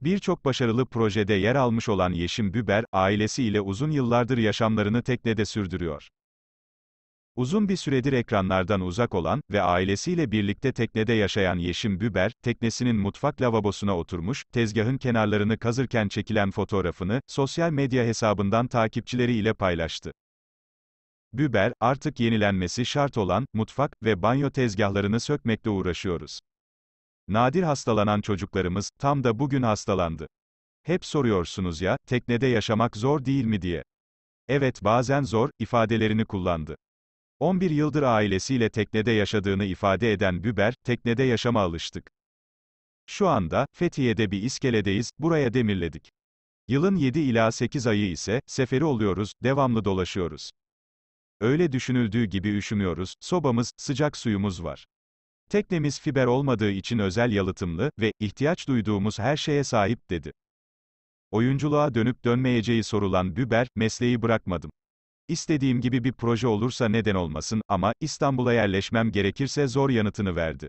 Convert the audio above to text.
Birçok başarılı projede yer almış olan Yeşim Büber, ailesiyle uzun yıllardır yaşamlarını teknede sürdürüyor. Uzun bir süredir ekranlardan uzak olan ve ailesiyle birlikte teknede yaşayan Yeşim Büber, teknesinin mutfak lavabosuna oturmuş, tezgahın kenarlarını kazırken çekilen fotoğrafını, sosyal medya hesabından takipçileriyle paylaştı. Büber, artık yenilenmesi şart olan, mutfak ve banyo tezgahlarını sökmekle uğraşıyoruz. Nadir hastalanan çocuklarımız, tam da bugün hastalandı. Hep soruyorsunuz ya, teknede yaşamak zor değil mi diye. Evet bazen zor, ifadelerini kullandı. 11 yıldır ailesiyle teknede yaşadığını ifade eden Biber, teknede yaşama alıştık. Şu anda, Fethiye'de bir iskeledeyiz, buraya demirledik. Yılın 7 ila 8 ayı ise, seferi oluyoruz, devamlı dolaşıyoruz. Öyle düşünüldüğü gibi üşümüyoruz, sobamız, sıcak suyumuz var. Teknemiz fiber olmadığı için özel yalıtımlı ve ihtiyaç duyduğumuz her şeye sahip dedi. Oyunculuğa dönüp dönmeyeceği sorulan Büber, mesleği bırakmadım. İstediğim gibi bir proje olursa neden olmasın ama İstanbul'a yerleşmem gerekirse zor yanıtını verdi.